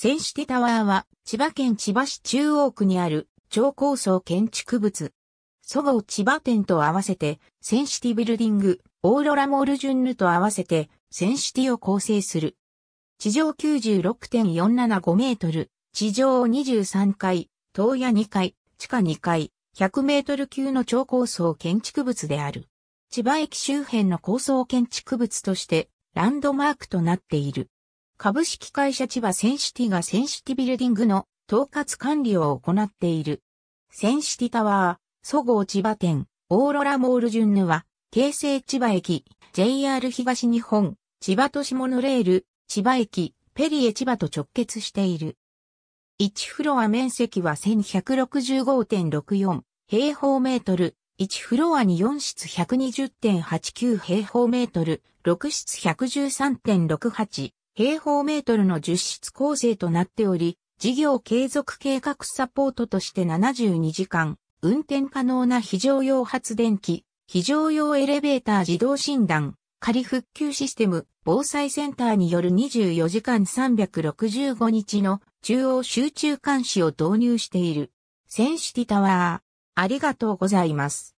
センシティタワーは、千葉県千葉市中央区にある、超高層建築物。そごう千葉店と合わせて、センシティビルディング、オーロラモールジュンヌと合わせて、センシティを構成する。地上96.475メートル、地上23階、東屋2階、地下2階、100メートル級の超高層建築物である。千葉駅周辺の高層建築物として、ランドマークとなっている。株式会社千葉センシティがセンシティビルディングの統括管理を行っている。センシティタワー、そごう千葉店、オーロラモールジュンヌは、京成千葉駅、JR 東日本、千葉都市モノレール、千葉駅、ペリエ千葉と直結している。1フロア面積は1165.64平方メートル、1フロアに4室120.89平方メートル、6室113.68平方メートルの実質構成となっており、事業継続計画サポートとして72時間、運転可能な非常用発電機、非常用エレベーター自動診断、仮復旧システム、防災センターによる24時間365日の中央集中監視を導入している。センシティタワー。ありがとうございます。